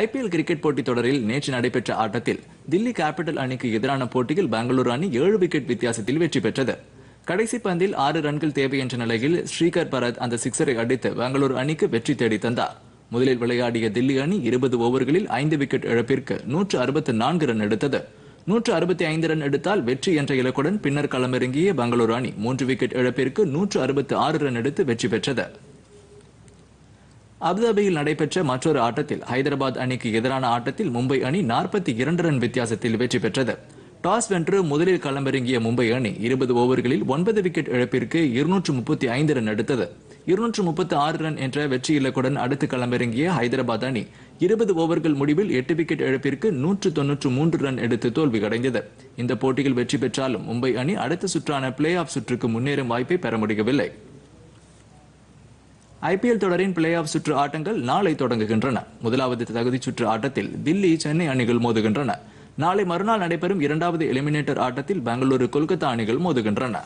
IPL cricket போட்டித் தொடரில் நேற்று நடைபெற்ற ஆட்டத்தில் தில்லி கேபிட்டல் அணிக்கு எதிரான போட்டியில் பெங்களூரு அணி ஏழு விக்கெட் வித்தியாசத்தில் வெற்றி பெற்றது கடைசி பந்தில் ஆறு ரன்கள் தேவை என்ற நிலையில் ஸ்ரீகர் பரத் அந்த சிக்ஸரை அடித்து பெங்களூரு அணிக்கு வெற்றி தேடி தந்தார் முதலில் விளையாடிய தில்லி அணி இருபது ஓவர்களில் ஐந்து விக்கெட் இழப்பிற்கு நூற்று அறுபத்தி நான்கு ரன் எடுத்தது நூற்று அறுபத்தி ஐந்து ரன் எடுத்தால் வெற்றி என்ற இலக்குடன் பின்னர் களமிறங்கிய பெங்களூரு அணி மூன்று விக்கெட் இழப்பிற்கு நூற்று அறுபத்தி ஆறு ரன் எடுத்து வெற்றி பெற்றது அபுதாபியில் நடைபெற்ற மற்றொரு ஆட்டத்தில் ஹைதராபாத் அணிக்கு எதிரான ஆட்டத்தில் மும்பை அணி நாற்பத்தி இரண்டு ரன் வித்தியாசத்தில் வெற்றி பெற்றது டாஸ் வென்று முதலில் களமிறங்கிய மும்பை அணி இருபது ஓவர்களில் ஒன்பது விக்கெட் இழப்பிற்கு இருநூற்று முப்பத்தி ஐந்து ரன் எடுத்தது இருநூற்று முப்பத்தி ஆறு ரன் என்ற வெற்றி இலக்குடன் அடுத்து களமிறங்கிய ஹைதராபாத் அணி இருபது ஓவர்கள் முடிவில் எட்டு விக்கெட் இழப்பிற்கு நூற்று தொன்னூற்று மூன்று ரன் எடுத்து தோல்வி அடைந்தது இந்த போட்டியில் வெற்றி பெற்றாலும் மும்பை அணி அடுத்த சுற்றான பிளே ஆஃப் சுற்றுக்கு முன்னேறும் வாய்ப்பை பெற முடியவில்லை ஐபிஎல் தொடரின் பிளே ஆஃப் சுற்று ஆட்டங்கள் நாளை தொடங்குகின்றன முதலாவது தகுதி சுற்று ஆட்டத்தில் தில்லி சென்னை அணிகள் மோதுகின்றன நாளை மறுநாள் நடைபெறும் இரண்டாவது எலிமினேட்டர் ஆட்டத்தில் பெங்களூரு கொல்கத்தா அணிகள் மோதுகின்றன